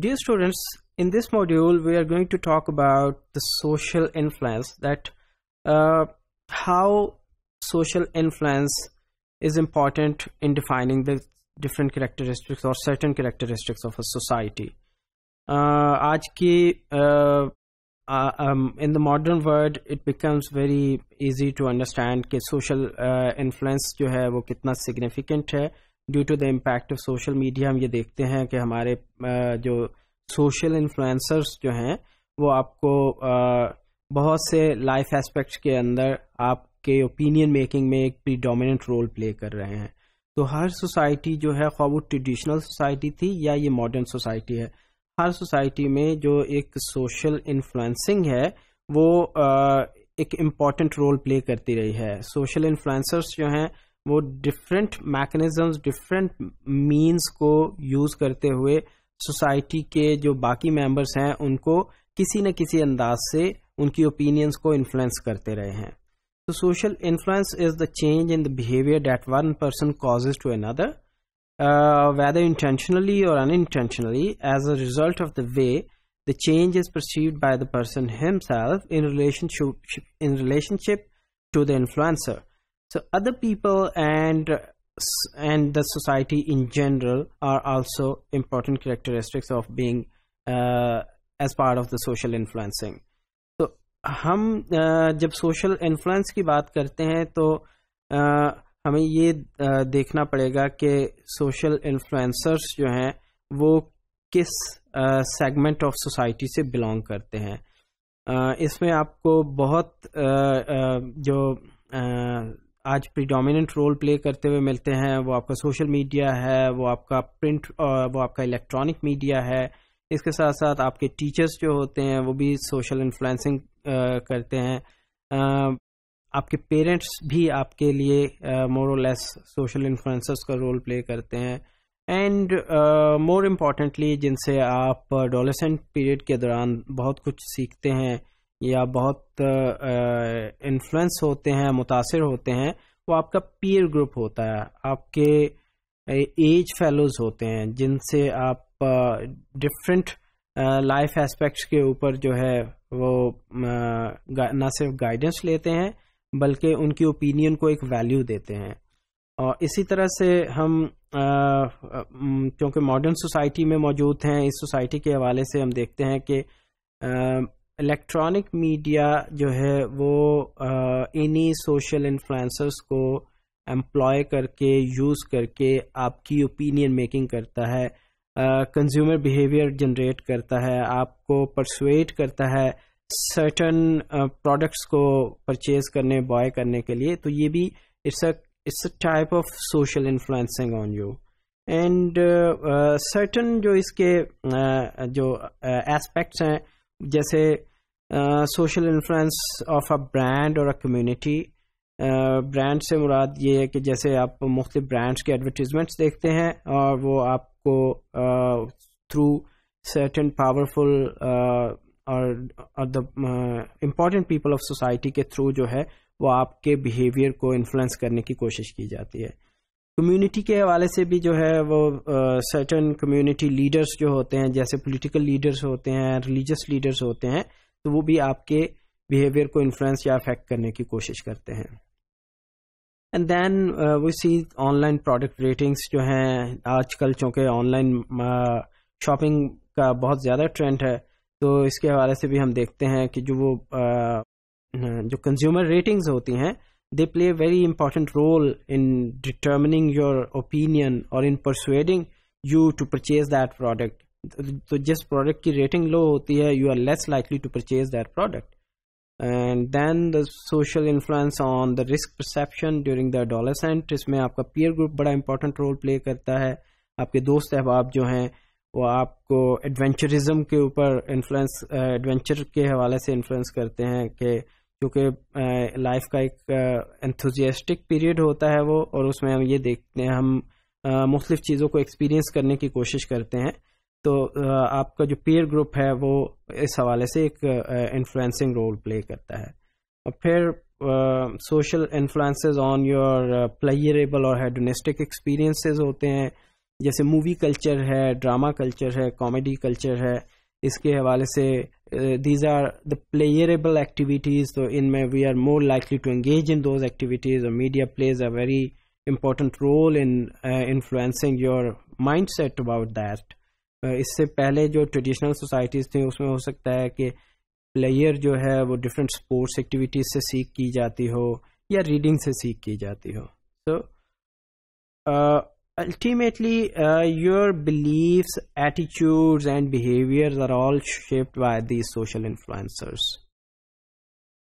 Dear students, in this module, we are going to talk about the social influence that uh, how social influence is important in defining the different characteristics or certain characteristics of a society. Uh, ki, uh, uh, um, in the modern world, it becomes very easy to understand that social uh, influence जो है significant due to the impact of social media हम ये देखते हैं कि हमारे जो social influencers जो हैं वो आपको बहुत से लाइफ एस्पेक्ट के अंदर आपके ओपिनियन मेकिंग में एक प्रीडोमिनेंट रोल प्ले कर रहे हैं तो हर सोसाइटी जो है खा ट्रेडिशनल सोसाइटी थी या ये मॉडर्न सोसाइटी है हर सोसाइटी में जो एक सोशल इन्फ्लुएंसिंग है वो एक इम्पॉर्टेंट रोल प्ले करती रही है सोशल इन्फ्लुएंसर्स जो हैं वो डिफरेंट मैकेनिज्म डिफरेंट मीन्स को यूज़ करते हुए सोसाइटी के जो बाकी मेंबर्स हैं उनको किसी न किसी अंदाज से उनकी ओपिनियंस को इन्फ्लुएंस करते रहे हैं तो social influence is the change in the behaviour that one person causes to another whether intentionally और unintentionally as a result of the way the change is perceived by the person himself in relationship in relationship to the influencer so other people and and the society in general are also important characteristics of being uh, as part of the social influencing so hum uh, जब social influence की बात करते हैं तो uh, हमें ये uh, देखना पड़ेगा कि सोशल इन्फ्लुएंसर्स जो हैं वो किस सेगमेंट ऑफ सोसाइटी से बिलोंग करते हैं इसमें आपको बहुत जो आज प्रीडोमिनेंट रोल प्ले करते हुए मिलते हैं वो आपका सोशल मीडिया है वो आपका प्रिंट वो आपका इलेक्ट्रॉनिक मीडिया है इसके साथ साथ आपके टीचर्स जो होते हैं वो भी सोशल इन्फ्लुएंसिंग करते हैं आपके पेरेंट्स भी आपके लिए मोर और लेस सोशल इन्फ्लुएंसर्स का रोल प्ले करते हैं एंड मोर इम्पॉर्टेंटली जिनसे आप डोलेसेंट पीरियड के दौरान बहुत कुछ सीखते हैं या बहुत इन्फ्लुएंस होते हैं मुतासर होते हैं वो आपका पीयर ग्रुप होता है आपके एज फेलोज होते हैं जिनसे आप डिफरेंट लाइफ एस्पेक्ट्स के ऊपर जो है वो ना सिर्फ गाइडेंस लेते हैं बल्कि उनकी ओपिनियन को एक वैल्यू देते हैं और इसी तरह से हम क्योंकि मॉडर्न सोसाइटी में मौजूद हैं इस सोसाइटी के हवाले से हम देखते हैं कि इलेक्ट्रॉनिक मीडिया जो है वो इन्हीं सोशल इन्फ्लुएंसर्स को एम्प्लॉय करके यूज़ करके आपकी ओपिनियन मेकिंग करता है कंज्यूमर बिहेवियर जनरेट करता है आपको परसुएट करता है सर्टन प्रोडक्ट्स को परचेज करने बॉय करने के लिए तो ये भी it's a it's a type of social influencing on you and certain जो इसके uh, जो एस्पेक्ट्स uh, हैं जैसे social influence of a brand और अ कम्युनिटी ब्रांड से मुराद ये है कि जैसे आप मुख्तु ब्रांड्स के एडवर्टीजमेंट्स देखते हैं और वो आपको थ्रू सर्टन पावरफुल और the important people of society के थ्रू जो है वो आपके बिहेवियर को इन्फ्लुएंस करने की कोशिश की जाती है कम्युनिटी के हवाले से भी जो है वो सर्टन कम्युनिटी लीडर्स जो होते हैं जैसे पॉलिटिकल लीडर्स होते हैं रिलीजियस लीडर्स होते हैं तो वो भी आपके बिहेवियर को इन्फ्लुएंस या अफेक्ट करने की कोशिश करते हैं and then we see online product ratings जो हैं आजकल चूंकि ऑनलाइन शॉपिंग uh, का बहुत ज़्यादा ट्रेंड है तो इसके हवाले से भी हम देखते हैं कि जो वो uh, जो कंज्यूमर रेटिंग्स होती हैं they play very important role in determining your opinion और in persuading you to purchase that product तो जिस प्रोडक्ट की रेटिंग लो होती है you are less likely to purchase that product and then the social influence on the risk perception during the adolescent इसमें आपका peer group बड़ा important role play करता है आपके दोस्त अहबाब जो हैं वो आपको एडवेंचरिज्म के ऊपर इन्फ्लुएंस एडवेंचर के हवाले से इन्फ्लुएंस करते हैं कि क्योंकि लाइफ का एक एंथुजियास्टिक पीरियड होता है वो और उसमें हम ये देखते हैं हम मुख्तलिफ चीज़ों को एक्सपीरियंस करने की कोशिश करते हैं तो आपका जो पीयर ग्रुप है वो इस हवाले से एक इन्फ्लुएंसिंग रोल प्ले करता है और फिर social influences on your pleasurable और हेडोनिस्टिक एक्सपीरियंसेस होते हैं जैसे मूवी कल्चर है ड्रामा कल्चर है कॉमेडी कल्चर है इसके हवाले से these are the pleasurable activities तो इनमें we are more likely to engage in those activities और media plays a very important role in influencing your mind set about that इससे पहले जो ट्रेडिशनल सोसाइटीज़ थी उसमें हो सकता है कि प्लेयर जो है वो डिफरेंट स्पोर्ट्स एक्टिविटीज़ से सीख की जाती हो या रीडिंग से सीख की जाती हो so ultimately your beliefs attitudes and behaviours are all shaped by the social influencers